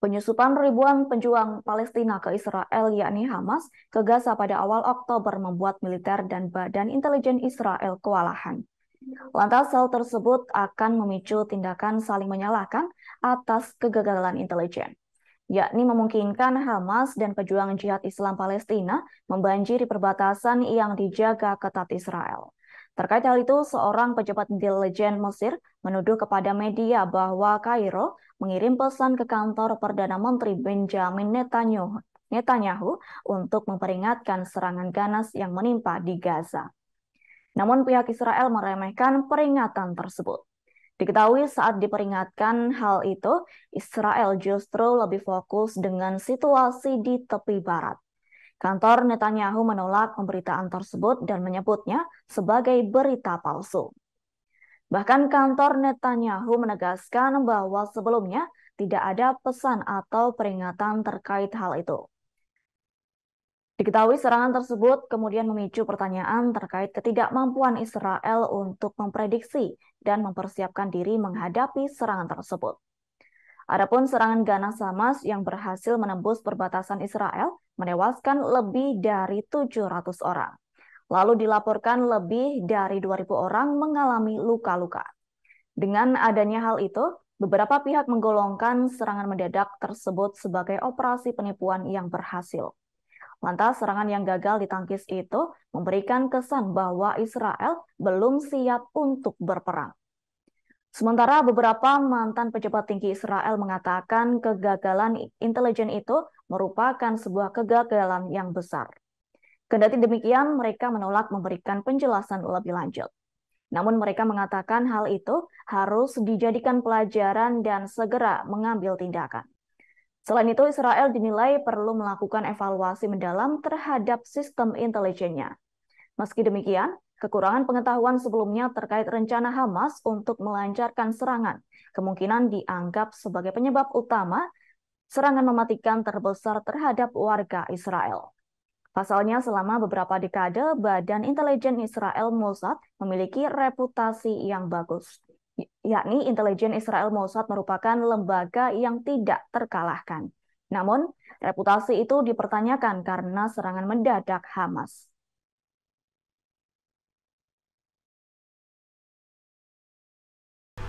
Penyusupan ribuan pejuang Palestina ke Israel yakni Hamas ke Gaza pada awal Oktober membuat militer dan badan intelijen Israel kewalahan. Lantas hal tersebut akan memicu tindakan saling menyalahkan atas kegagalan intelijen, yakni memungkinkan Hamas dan pejuang jihad Islam Palestina membanjiri perbatasan yang dijaga ketat Israel. Terkait hal itu, seorang pejabat intelijen Mesir menuduh kepada media bahwa Kairo mengirim pesan ke kantor Perdana Menteri Benjamin Netanyahu, Netanyahu untuk memperingatkan serangan ganas yang menimpa di Gaza. Namun pihak Israel meremehkan peringatan tersebut. Diketahui saat diperingatkan hal itu, Israel justru lebih fokus dengan situasi di tepi barat. Kantor Netanyahu menolak pemberitaan tersebut dan menyebutnya sebagai berita palsu. Bahkan kantor Netanyahu menegaskan bahwa sebelumnya tidak ada pesan atau peringatan terkait hal itu. Diketahui serangan tersebut kemudian memicu pertanyaan terkait ketidakmampuan Israel untuk memprediksi dan mempersiapkan diri menghadapi serangan tersebut. Adapun serangan ganas Hamas yang berhasil menembus perbatasan Israel menewaskan lebih dari 700 orang. Lalu dilaporkan lebih dari 2.000 orang mengalami luka-luka. Dengan adanya hal itu, beberapa pihak menggolongkan serangan mendadak tersebut sebagai operasi penipuan yang berhasil. Lantas serangan yang gagal ditangkis itu memberikan kesan bahwa Israel belum siap untuk berperang. Sementara beberapa mantan pejabat tinggi Israel mengatakan kegagalan intelijen itu merupakan sebuah kegagalan yang besar. Kendati demikian, mereka menolak memberikan penjelasan lebih lanjut. Namun mereka mengatakan hal itu harus dijadikan pelajaran dan segera mengambil tindakan. Selain itu, Israel dinilai perlu melakukan evaluasi mendalam terhadap sistem intelijennya. Meski demikian, Kekurangan pengetahuan sebelumnya terkait rencana Hamas untuk melancarkan serangan kemungkinan dianggap sebagai penyebab utama serangan mematikan terbesar terhadap warga Israel. Pasalnya, selama beberapa dekade, Badan Intelijen Israel Mossad memiliki reputasi yang bagus, yakni Intelijen Israel Mossad merupakan lembaga yang tidak terkalahkan. Namun, reputasi itu dipertanyakan karena serangan mendadak Hamas.